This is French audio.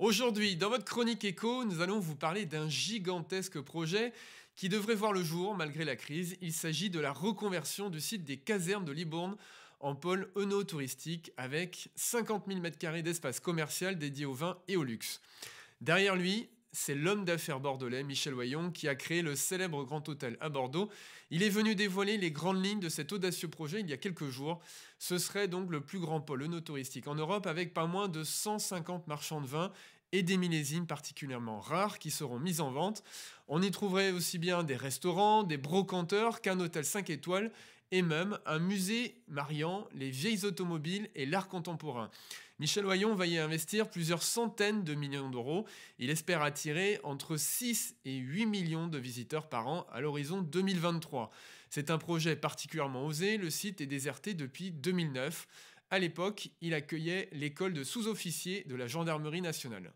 Aujourd'hui, dans votre chronique éco, nous allons vous parler d'un gigantesque projet qui devrait voir le jour malgré la crise. Il s'agit de la reconversion du site des casernes de Libourne en pôle touristique avec 50 000 m2 d'espace commercial dédié au vin et au luxe. Derrière lui, c'est l'homme d'affaires bordelais Michel Wayon qui a créé le célèbre Grand Hôtel à Bordeaux. Il est venu dévoiler les grandes lignes de cet audacieux projet il y a quelques jours. Ce serait donc le plus grand pôle touristique en Europe avec pas moins de 150 marchands de vin et des millésimes particulièrement rares qui seront mis en vente. On y trouverait aussi bien des restaurants, des brocanteurs qu'un hôtel 5 étoiles et même un musée mariant les vieilles automobiles et l'art contemporain. Michel Oyon va y investir plusieurs centaines de millions d'euros. Il espère attirer entre 6 et 8 millions de visiteurs par an à l'horizon 2023. C'est un projet particulièrement osé, le site est déserté depuis 2009. À l'époque, il accueillait l'école de sous-officiers de la gendarmerie nationale.